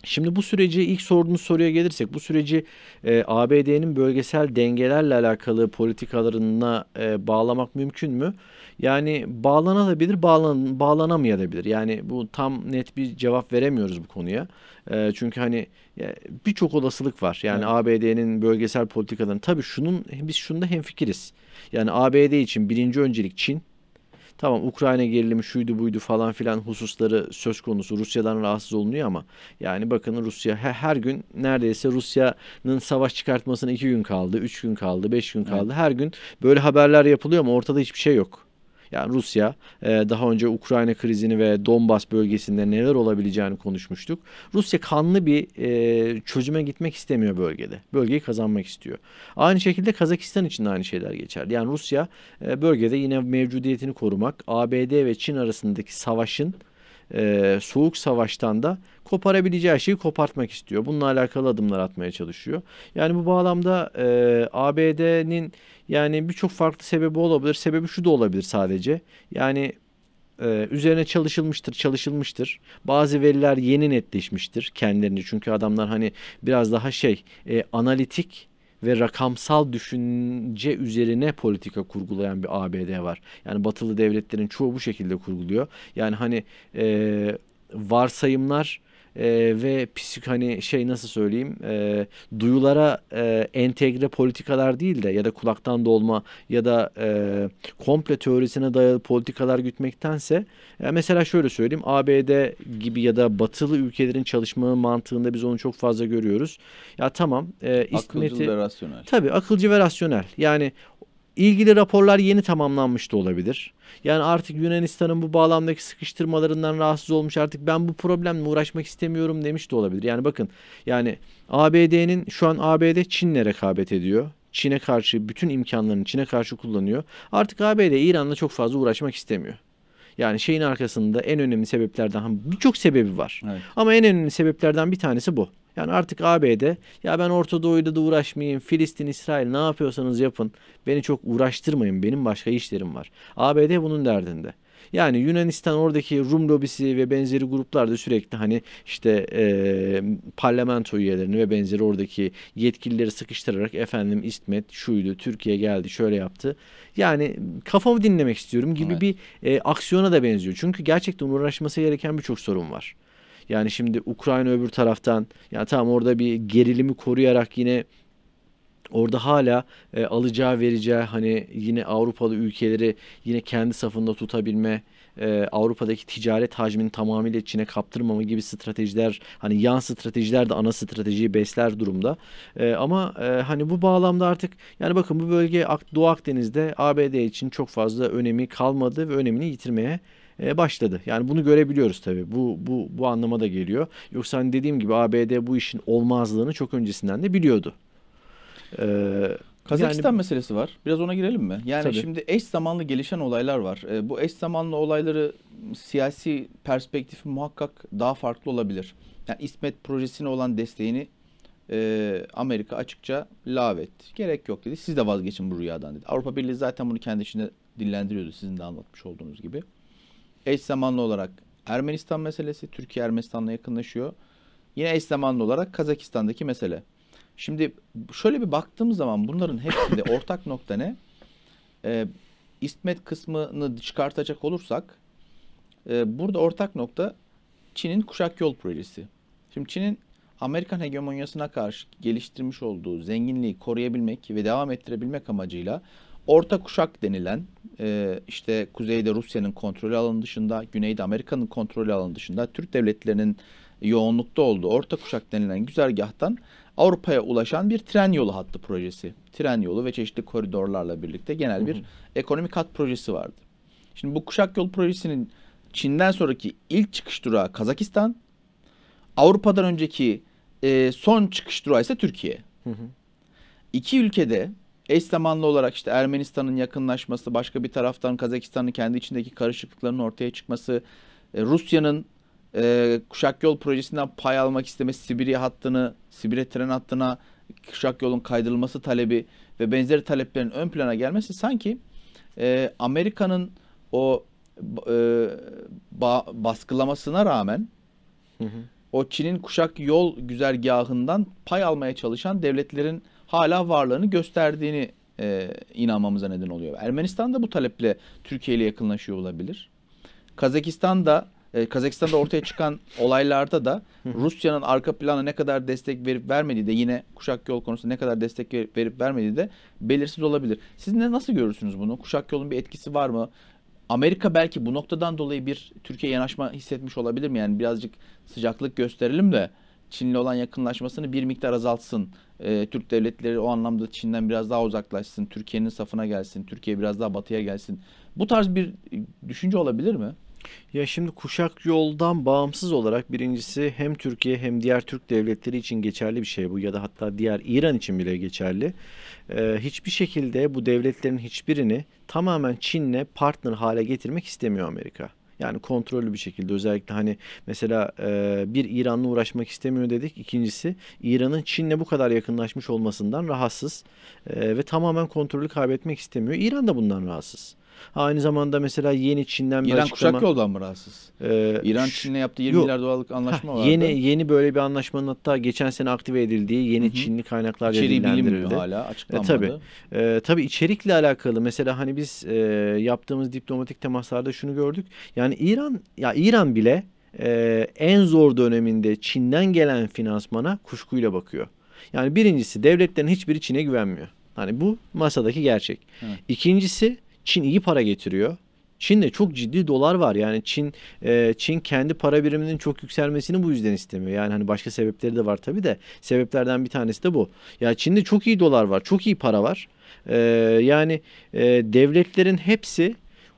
Şimdi bu süreci ilk sorduğunuz soruya gelirsek bu süreci e, ABD'nin bölgesel dengelerle alakalı politikalarına e, bağlamak mümkün mü? Yani bağlanabilir, bağlan, bağlanamayabilir. Yani bu tam net bir cevap veremiyoruz bu konuya. E, çünkü hani e, birçok olasılık var. Yani evet. ABD'nin bölgesel politikalarını tabii şunun biz şunda hemfikiriz. Yani ABD için birinci öncelik Çin, Tamam Ukrayna gerilimi şuydu buydu falan filan hususları söz konusu. Rusya'dan rahatsız olunuyor ama yani bakın Rusya her, gün neredeyse Rusya'nın savaş çıkartmasına iki gün kaldı, üç gün kaldı, beş gün kaldı. Evet. Her gün böyle haberler yapılıyor ama ortada hiçbir şey yok. Yani Rusya e, daha önce Ukrayna krizini ve Donbas bölgesinde neler olabileceğini konuşmuştuk. Rusya kanlı bir e, çözüme gitmek istemiyor bölgede. Bölgeyi kazanmak istiyor. Aynı şekilde Kazakistan için de aynı şeyler geçerli. Yani Rusya e, bölgede yine mevcudiyetini korumak, ABD ve Çin arasındaki savaşın e, soğuk savaştan da koparabileceği şeyi kopartmak istiyor. Bununla alakalı adımlar atmaya çalışıyor. Yani bu bağlamda e, ABD'nin yani birçok farklı sebebi olabilir. Sebebi şu da olabilir sadece. Yani e, üzerine çalışılmıştır, çalışılmıştır. Bazı veriler yeni netleşmiştir kendilerini. Çünkü adamlar hani biraz daha şey e, analitik ve rakamsal düşünce üzerine politika kurgulayan bir ABD var. Yani batılı devletlerin çoğu bu şekilde kurguluyor. Yani hani e, varsayımlar e, ve psik hani şey nasıl söyleyeyim e, duyulara e, entegre politikalar değil de ya da kulaktan dolma ya da e, komple teorisine dayalı politikalar gütmektense e, mesela şöyle söyleyeyim ABD gibi ya da batılı ülkelerin çalışma mantığında biz onu çok fazla görüyoruz. Ya tamam. E, akılcı ve rasyonel. Tabii akılcı ve rasyonel. Yani ilgili raporlar yeni tamamlanmış da olabilir. Yani artık Yunanistan'ın bu bağlamdaki sıkıştırmalarından rahatsız olmuş artık ben bu problemle uğraşmak istemiyorum demiş de olabilir. Yani bakın yani ABD'nin şu an ABD Çin'le rekabet ediyor. Çin'e karşı bütün imkanlarını Çin'e karşı kullanıyor. Artık ABD İran'la çok fazla uğraşmak istemiyor. Yani şeyin arkasında en önemli sebeplerden hani birçok sebebi var. Evet. Ama en önemli sebeplerden bir tanesi bu. Yani artık ABD ya ben Orta Doğu'yla da uğraşmayayım. Filistin, İsrail ne yapıyorsanız yapın. Beni çok uğraştırmayın. Benim başka işlerim var. ABD bunun derdinde. Yani Yunanistan oradaki Rum lobisi ve benzeri gruplar da sürekli hani işte e, parlamento üyelerini ve benzeri oradaki yetkilileri sıkıştırarak efendim İsmet şuydu Türkiye geldi şöyle yaptı. Yani kafamı dinlemek istiyorum gibi evet. bir e, aksiyona da benziyor. Çünkü gerçekten uğraşması gereken birçok sorun var. Yani şimdi Ukrayna öbür taraftan yani tam orada bir gerilimi koruyarak yine Orada hala e, alacağı vereceği hani yine Avrupalı ülkeleri yine kendi safında tutabilme, e, Avrupa'daki ticaret hacmini tamamıyla içine kaptırmama gibi stratejiler hani yan stratejiler de ana stratejiyi besler durumda. E, ama e, hani bu bağlamda artık yani bakın bu bölge Doğu Akdeniz'de ABD için çok fazla önemi kalmadı ve önemini yitirmeye e, başladı. Yani bunu görebiliyoruz tabii. Bu bu bu anlama da geliyor. Yoksa hani dediğim gibi ABD bu işin olmazlığını çok öncesinden de biliyordu. Ee, Kazakistan yani, meselesi var. Biraz ona girelim mi? Yani tabii. şimdi eş zamanlı gelişen olaylar var. E, bu eş zamanlı olayları siyasi perspektifi muhakkak daha farklı olabilir. Yani İsmet projesine olan desteğini e, Amerika açıkça lavetti. Gerek yok dedi. Siz de vazgeçin bu rüyadan dedi. Avrupa Birliği zaten bunu kendi içinde dillendiriyordu sizin de anlatmış olduğunuz gibi eş zamanlı olarak Ermenistan meselesi, Türkiye Ermenistan'la yakınlaşıyor. Yine eş zamanlı olarak Kazakistan'daki mesele. Şimdi şöyle bir baktığımız zaman bunların hepsinde ortak nokta ne? Ee, İsmet kısmını çıkartacak olursak e, burada ortak nokta Çin'in kuşak yol projesi. Şimdi Çin'in Amerikan hegemonyasına karşı geliştirmiş olduğu zenginliği koruyabilmek ve devam ettirebilmek amacıyla orta kuşak denilen e, işte kuzeyde Rusya'nın kontrolü alanı dışında, güneyde Amerika'nın kontrolü alanı dışında Türk devletlerinin yoğunlukta olduğu orta kuşak denilen güzergahtan Avrupa'ya ulaşan bir tren yolu hattı projesi. Tren yolu ve çeşitli koridorlarla birlikte genel bir hı hı. ekonomik hat projesi vardı. Şimdi bu kuşak yol projesinin Çin'den sonraki ilk çıkış durağı Kazakistan, Avrupa'dan önceki e, son çıkış durağı ise Türkiye. Hı hı. İki ülkede eş zamanlı olarak işte Ermenistan'ın yakınlaşması, başka bir taraftan Kazakistan'ın kendi içindeki karışıklıkların ortaya çıkması, e, Rusya'nın e, Kuşak Yol projesinden pay almak istemesi, Sibirya hattını, Sibirya tren hattına Kuşak Yol'un kaydırılması talebi ve benzeri taleplerin ön plana gelmesi sanki e, Amerika'nın o e, ba, baskılamasına rağmen hı hı. o Çin'in Kuşak Yol güzergahından pay almaya çalışan devletlerin hala varlığını gösterdiğini e, inanmamıza neden oluyor. Ermenistan da bu taleple Türkiye ile yakınlaşıyor olabilir. Kazakistan da e, Kazakistan'da ortaya çıkan olaylarda da Rusya'nın arka plana ne kadar destek verip vermediği de yine kuşak yol konusunda ne kadar destek verip, verip vermediği de belirsiz olabilir. Siz ne nasıl görürsünüz bunu? Kuşak yolun bir etkisi var mı? Amerika belki bu noktadan dolayı bir Türkiye yanaşma hissetmiş olabilir mi? Yani birazcık sıcaklık gösterelim de Çin'le olan yakınlaşmasını bir miktar azaltsın. E, Türk devletleri o anlamda Çin'den biraz daha uzaklaşsın. Türkiye'nin safına gelsin. Türkiye biraz daha batıya gelsin. Bu tarz bir e, düşünce olabilir mi? Ya şimdi kuşak yoldan bağımsız olarak birincisi hem Türkiye hem diğer Türk devletleri için geçerli bir şey bu ya da hatta diğer İran için bile geçerli. Ee, hiçbir şekilde bu devletlerin hiçbirini tamamen Çin'le partner hale getirmek istemiyor Amerika. Yani kontrollü bir şekilde özellikle hani mesela e, bir İran'la uğraşmak istemiyor dedik. İkincisi İran'ın Çin'le bu kadar yakınlaşmış olmasından rahatsız e, ve tamamen kontrolü kaybetmek istemiyor. İran da bundan rahatsız. Aynı zamanda mesela yeni Çin'den bir İran açıklama. İran Kuşakyol'dan mı rahatsız? Ee, İran Çin'le yaptığı 20 yok. milyar dolarlık anlaşma ha, vardı. Yeni yeni böyle bir anlaşmanın hatta geçen sene aktive edildiği yeni Hı-hı. Çinli kaynaklar İçeriği bilinmiyor hala e, açıklanmadı. E, tabii. E, tabii içerikle alakalı mesela hani biz e, yaptığımız diplomatik temaslarda şunu gördük. Yani İran ya İran bile e, en zor döneminde Çin'den gelen finansmana kuşkuyla bakıyor. Yani birincisi devletlerin hiçbiri Çin'e güvenmiyor. Hani bu masadaki gerçek. Evet. İkincisi Çin iyi para getiriyor. Çin'de çok ciddi dolar var. Yani Çin e, Çin kendi para biriminin çok yükselmesini bu yüzden istemiyor. Yani hani başka sebepleri de var tabii de sebeplerden bir tanesi de bu. Ya Çin'de çok iyi dolar var, çok iyi para var. E, yani e, devletlerin hepsi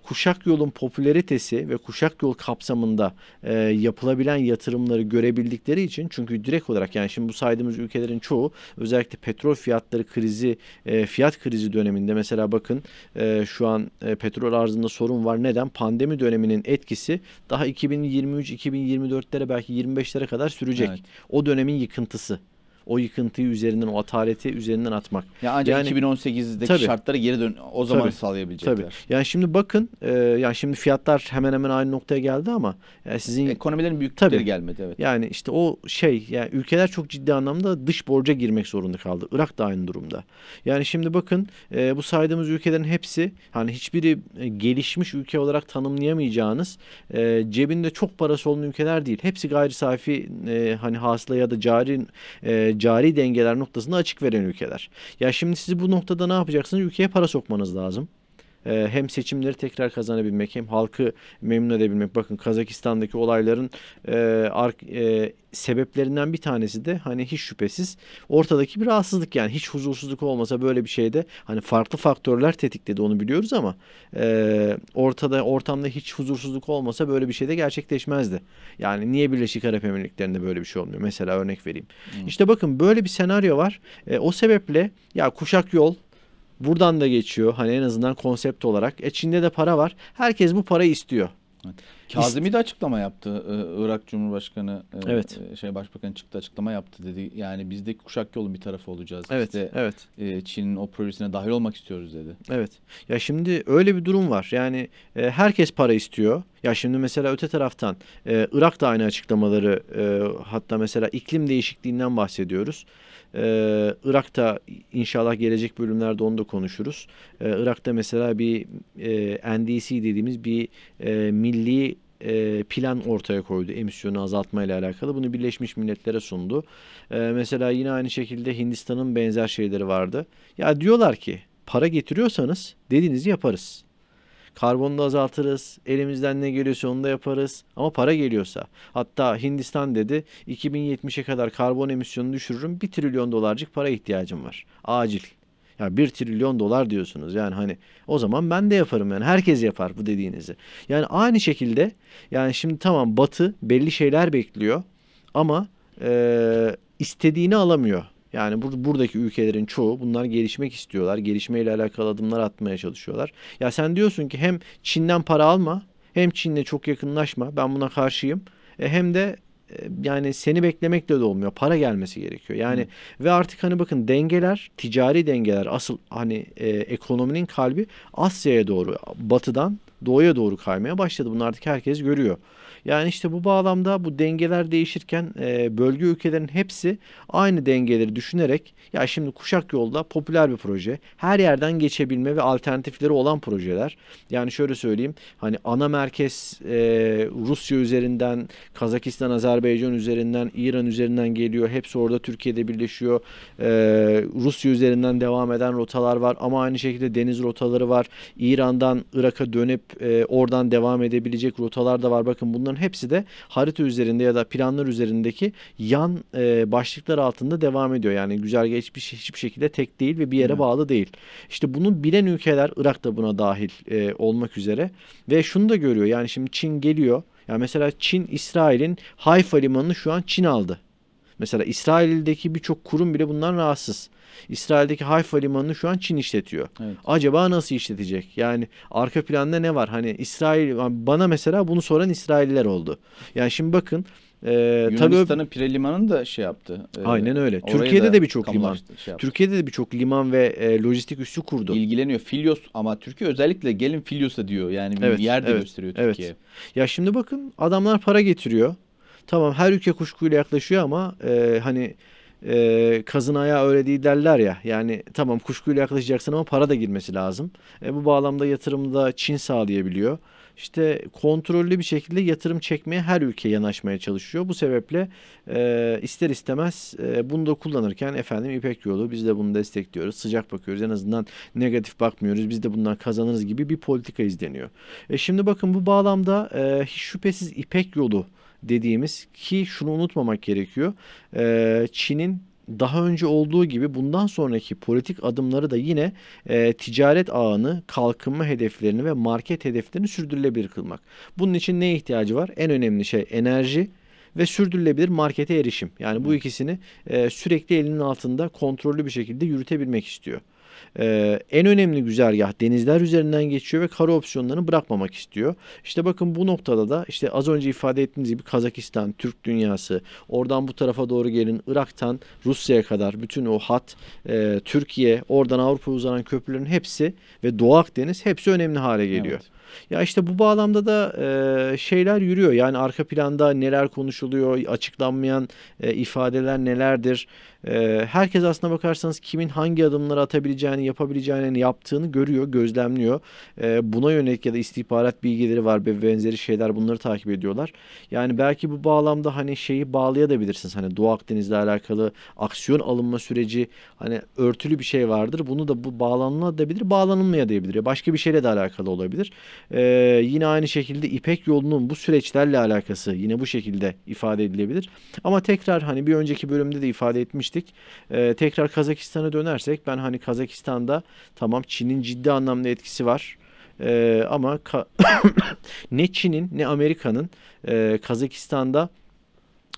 kuşak yolun popülaritesi ve kuşak yol kapsamında e, yapılabilen yatırımları görebildikleri için çünkü direkt olarak yani şimdi bu saydığımız ülkelerin çoğu özellikle petrol fiyatları krizi e, fiyat krizi döneminde mesela bakın e, şu an e, petrol arzında sorun var. Neden? Pandemi döneminin etkisi daha 2023-2024'lere belki 25'lere kadar sürecek. Evet. O dönemin yıkıntısı o yıkıntıyı üzerinden, o atareti üzerinden atmak. Ya ancak yani, 2018'deki tabii, şartlara geri dön o zaman tabii, sağlayabilecekler. Tabii. Yani şimdi bakın e, yani şimdi fiyatlar hemen hemen aynı noktaya geldi ama yani e, sizin ekonomilerin büyük tabii, gelmedi evet. Yani işte o şey yani ülkeler çok ciddi anlamda dış borca girmek zorunda kaldı. Irak da aynı durumda. Yani şimdi bakın e, bu saydığımız ülkelerin hepsi hani hiçbiri e, gelişmiş ülke olarak tanımlayamayacağınız e, cebinde çok parası olan ülkeler değil. Hepsi gayri safi e, hani hasıla ya da cari e, cari dengeler noktasında açık veren ülkeler. Ya şimdi sizi bu noktada ne yapacaksınız? Ülkeye para sokmanız lazım. Ee, hem seçimleri tekrar kazanabilmek hem halkı memnun edebilmek. Bakın Kazakistan'daki olayların e, ar, e, sebeplerinden bir tanesi de hani hiç şüphesiz ortadaki bir rahatsızlık yani hiç huzursuzluk olmasa böyle bir şeyde hani farklı faktörler tetikledi onu biliyoruz ama e, ortada ortamda hiç huzursuzluk olmasa böyle bir şey de gerçekleşmezdi. Yani niye Birleşik Arap Emirlikleri'nde böyle bir şey olmuyor? Mesela örnek vereyim. Hmm. İşte bakın böyle bir senaryo var. E, o sebeple ya kuşak yol Buradan da geçiyor. Hani en azından konsept olarak. E Çin'de de para var. Herkes bu parayı istiyor. Evet. Kazım'i de açıklama yaptı. E, Irak Cumhurbaşkanı e, evet. E, şey başbakan çıktı açıklama yaptı dedi. Yani biz de kuşak yolun bir tarafı olacağız. Evet. Biz evet. E, Çin'in o projesine dahil olmak istiyoruz dedi. Evet. Ya şimdi öyle bir durum var. Yani herkes para istiyor. Ya şimdi mesela öte taraftan Irak da aynı açıklamaları hatta mesela iklim değişikliğinden bahsediyoruz. Ee, Irak'ta inşallah gelecek bölümlerde onu da konuşuruz. Ee, Irak'ta mesela bir e, NDC dediğimiz bir e, milli e, plan ortaya koydu emisyonu azaltma ile alakalı. Bunu Birleşmiş Milletler'e sundu. Ee, mesela yine aynı şekilde Hindistan'ın benzer şeyleri vardı. Ya diyorlar ki para getiriyorsanız dediğinizi yaparız. Karbonu da azaltırız. Elimizden ne geliyorsa onu da yaparız. Ama para geliyorsa. Hatta Hindistan dedi 2070'e kadar karbon emisyonunu düşürürüm. 1 trilyon dolarcık para ihtiyacım var. Acil. Ya 1 trilyon dolar diyorsunuz yani hani o zaman ben de yaparım yani herkes yapar bu dediğinizi. Yani aynı şekilde yani şimdi tamam batı belli şeyler bekliyor ama e, istediğini alamıyor. Yani bur buradaki ülkelerin çoğu bunlar gelişmek istiyorlar. Gelişmeyle alakalı adımlar atmaya çalışıyorlar. Ya sen diyorsun ki hem Çin'den para alma hem Çin'le çok yakınlaşma ben buna karşıyım. E, hem de e, yani seni beklemekle de olmuyor. Para gelmesi gerekiyor. Yani Hı. ve artık hani bakın dengeler, ticari dengeler asıl hani e, ekonominin kalbi Asya'ya doğru, batıdan doğuya doğru kaymaya başladı. Bunu artık herkes görüyor. Yani işte bu bağlamda bu dengeler değişirken e, bölge ülkelerin hepsi aynı dengeleri düşünerek ya şimdi kuşak yolda popüler bir proje. Her yerden geçebilme ve alternatifleri olan projeler. Yani şöyle söyleyeyim hani ana merkez e, Rusya üzerinden, Kazakistan, Azerbaycan üzerinden, İran üzerinden geliyor. Hepsi orada Türkiye'de birleşiyor. E, Rusya üzerinden devam eden rotalar var ama aynı şekilde deniz rotaları var. İran'dan Irak'a dönüp e, oradan devam edebilecek rotalar da var. Bakın bunlar bunların hepsi de harita üzerinde ya da planlar üzerindeki yan e, başlıklar altında devam ediyor. Yani güzergah hiçbir, şey, hiçbir şekilde tek değil ve bir yere evet. bağlı değil. İşte bunu bilen ülkeler Irak da buna dahil e, olmak üzere ve şunu da görüyor. Yani şimdi Çin geliyor. Ya yani mesela Çin İsrail'in Hayfa limanını şu an Çin aldı. Mesela İsrail'deki birçok kurum bile bundan rahatsız. İsrail'deki Hayfa limanını şu an Çin işletiyor. Evet. Acaba nasıl işletecek? Yani arka planda ne var? Hani İsrail bana mesela bunu soran İsrailliler oldu. Yani şimdi bakın ee, Yunanistan'ın Pire Limanı'nı da şey yaptı. E, aynen öyle. Türkiye'de de birçok liman. Şey Türkiye'de de birçok liman ve e, lojistik üssü kurdu. İlgileniyor. Filios ama Türkiye özellikle gelin Filios'a diyor. Yani bir evet, yer de evet, gösteriyor Türkiye. Evet. Ya şimdi bakın adamlar para getiriyor. Tamam her ülke kuşkuyla yaklaşıyor ama e, hani e, kazın ayağı öyle değil derler ya. Yani tamam kuşkuyla yaklaşacaksın ama para da girmesi lazım. E, bu bağlamda yatırımda Çin sağlayabiliyor. İşte kontrollü bir şekilde yatırım çekmeye her ülke yanaşmaya çalışıyor. Bu sebeple e, ister istemez e, bunu da kullanırken efendim İpek yolu biz de bunu destekliyoruz. Sıcak bakıyoruz en azından negatif bakmıyoruz. Biz de bundan kazanırız gibi bir politika izleniyor. E, şimdi bakın bu bağlamda e, hiç şüphesiz İpek yolu dediğimiz ki şunu unutmamak gerekiyor. Ee, Çin'in daha önce olduğu gibi bundan sonraki politik adımları da yine e, ticaret ağını, kalkınma hedeflerini ve market hedeflerini sürdürülebilir kılmak. Bunun için ne ihtiyacı var? En önemli şey enerji ve sürdürülebilir markete erişim. Yani bu ikisini e, sürekli elinin altında kontrollü bir şekilde yürütebilmek istiyor. Ee, en önemli güzergah denizler üzerinden geçiyor ve kara opsiyonlarını bırakmamak istiyor. İşte bakın bu noktada da işte az önce ifade ettiğiniz gibi Kazakistan, Türk dünyası, oradan bu tarafa doğru gelin Irak'tan Rusya'ya kadar bütün o hat, e, Türkiye, oradan Avrupa'ya uzanan köprülerin hepsi ve Doğu Akdeniz hepsi önemli hale geliyor. Evet. Ya işte bu bağlamda da e, şeyler yürüyor. Yani arka planda neler konuşuluyor, açıklanmayan e, ifadeler nelerdir. E, herkes aslına bakarsanız kimin hangi adımları atabileceğini, yapabileceğini yaptığını görüyor, gözlemliyor. E, buna yönelik ya da istihbarat bilgileri var ve benzeri şeyler bunları takip ediyorlar. Yani belki bu bağlamda hani şeyi bağlayabilirsiniz. Hani Doğu Akdeniz'le alakalı aksiyon alınma süreci hani örtülü bir şey vardır. Bunu da bu bağlanılabilir, bağlanılmayabilir. Başka bir şeyle de alakalı olabilir. E, yine aynı şekilde İpek yolunun bu süreçlerle alakası yine bu şekilde ifade edilebilir. Ama tekrar hani bir önceki bölümde de ifade etmiştik. E, tekrar Kazakistan'a dönersek ben hani Kazakistan'da tamam Çin'in ciddi anlamda etkisi var. E, ama ne Çin'in ne Amerika'nın e, Kazakistan'da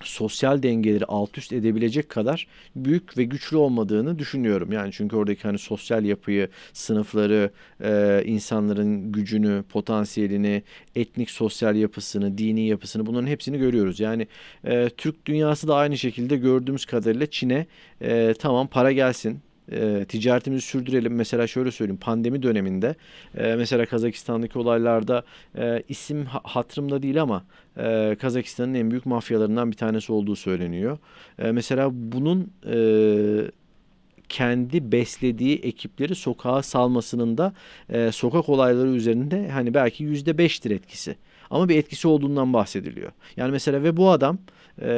sosyal dengeleri alt üst edebilecek kadar büyük ve güçlü olmadığını düşünüyorum. Yani çünkü oradaki hani sosyal yapıyı, sınıfları, e, insanların gücünü, potansiyelini, etnik sosyal yapısını, dini yapısını bunların hepsini görüyoruz. Yani e, Türk dünyası da aynı şekilde gördüğümüz kadarıyla Çin'e e, tamam para gelsin, e, ticaretimizi sürdürelim. Mesela şöyle söyleyeyim pandemi döneminde e, mesela Kazakistan'daki olaylarda e, isim hatırımda değil ama e, Kazakistan'ın en büyük mafyalarından bir tanesi olduğu söyleniyor. E, mesela bunun e, kendi beslediği ekipleri sokağa salmasının da e, sokak olayları üzerinde hani belki yüzde beştir etkisi. Ama bir etkisi olduğundan bahsediliyor. Yani mesela ve bu adam e,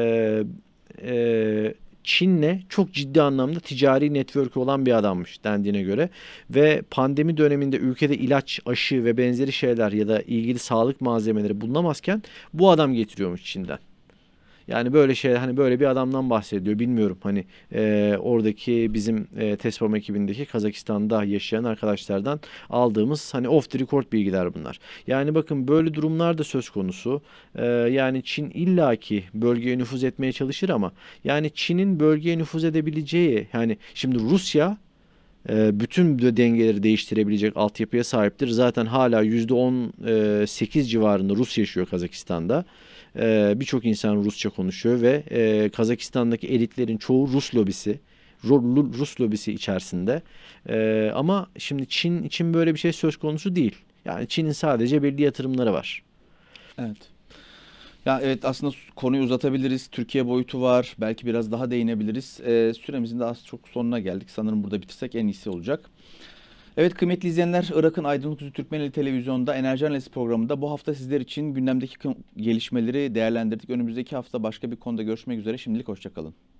e, Çin'le çok ciddi anlamda ticari network olan bir adammış dendiğine göre ve pandemi döneminde ülkede ilaç, aşı ve benzeri şeyler ya da ilgili sağlık malzemeleri bulunamazken bu adam getiriyormuş Çin'den. Yani böyle şey hani böyle bir adamdan bahsediyor bilmiyorum. Hani e, oradaki bizim e, TESPAM ekibindeki Kazakistan'da yaşayan arkadaşlardan aldığımız hani off the record bilgiler bunlar. Yani bakın böyle durumlar da söz konusu. E, yani Çin illaki bölgeye nüfuz etmeye çalışır ama yani Çin'in bölgeye nüfuz edebileceği yani şimdi Rusya ee, bütün de dengeleri değiştirebilecek altyapıya sahiptir. Zaten hala %18 e, civarında Rus yaşıyor Kazakistan'da. Ee, birçok insan Rusça konuşuyor ve e, Kazakistan'daki elitlerin çoğu Rus lobisi. Rus lobisi içerisinde. Ee, ama şimdi Çin için böyle bir şey söz konusu değil. Yani Çin'in sadece belli yatırımları var. Evet. Ya evet aslında konuyu uzatabiliriz. Türkiye boyutu var. Belki biraz daha değinebiliriz. Ee, süremizin de az çok sonuna geldik. Sanırım burada bitirsek en iyisi olacak. Evet kıymetli izleyenler Irak'ın Aydınlık Yüzü Türkmenli Televizyonu'nda Enerji Analizi programında bu hafta sizler için gündemdeki gelişmeleri değerlendirdik. Önümüzdeki hafta başka bir konuda görüşmek üzere. Şimdilik hoşçakalın.